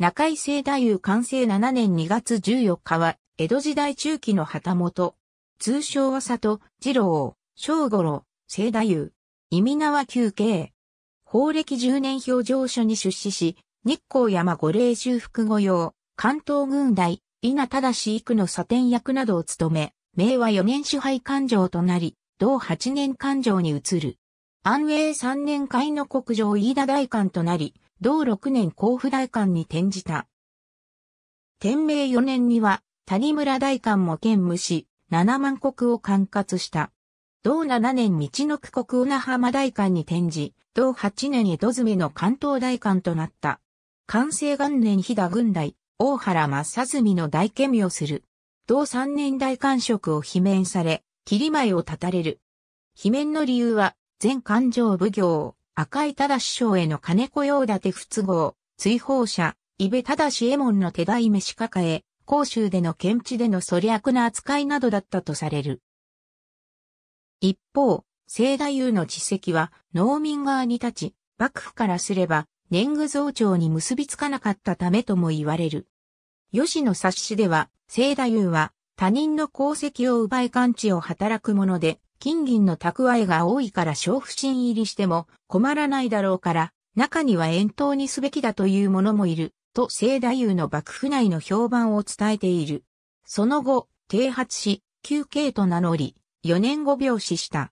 中井聖太夫完成7年2月14日は、江戸時代中期の旗本、通称は里、二郎、正五郎、聖太夫、意味縄休憩。法暦10年表情書に出資し、日光山五霊修復御用、関東軍大、稲正幾の左典役などを務め、明和4年支配官庁となり、同8年官庁に移る。安永3年会の国上飯田大官となり、同6年甲府大官に転じた。天明4年には、谷村大官も兼務し、七万国を管轄した。同7年道の区国小名浜大官に転じ、同8年江戸詰の関東大官となった。関西元年飛騨軍大、大原正澄の大兼務をする。同3年大官職を罷免され、切り前を立たれる。罷免の理由は、全勘定奉行、赤井忠賞への金子用立不都合、追放者、伊部忠右衛門の手代召し抱え、甲州での検地での粗略な扱いなどだったとされる。一方、聖太夫の実績は農民側に立ち、幕府からすれば年貢増長に結びつかなかったためとも言われる。吉野冊子では、聖太夫は他人の功績を奪い完治を働くもので、金銀の蓄えが多いから小不審入りしても困らないだろうから、中には遠投にすべきだという者もいる、と聖太夫の幕府内の評判を伝えている。その後、停発し、休憩と名乗り、4年後病死した。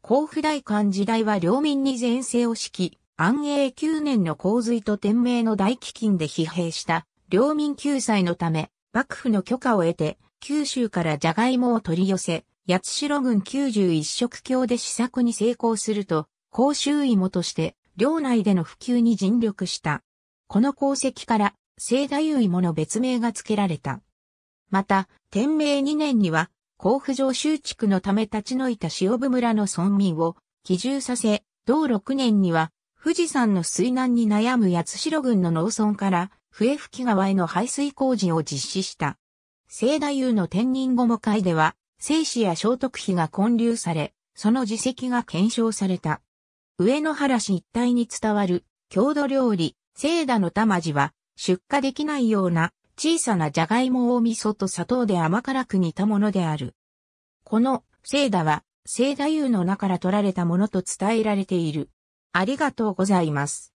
甲府大官時代は領民に前世を敷き、安永9年の洪水と天命の大飢饉で疲弊した領民救済のため、幕府の許可を得て、九州からジャガイモを取り寄せ、八代軍91色橋で試作に成功すると、公衆芋として、領内での普及に尽力した。この功績から、聖太夫芋の別名が付けられた。また、天明2年には、甲府城修築のため立ち退いた塩部村の村民を帰住させ、同6年には、富士山の水難に悩む八代郡の農村から、笛吹川への排水工事を実施した。聖太夫の天任後も会では、生死や聖徳碑が建立され、その自責が検証された。上野原市一帯に伝わる郷土料理、聖田の玉地は出荷できないような小さなジャガイモを味噌と砂糖で甘辛く煮たものである。この聖田は聖田湯の中から取られたものと伝えられている。ありがとうございます。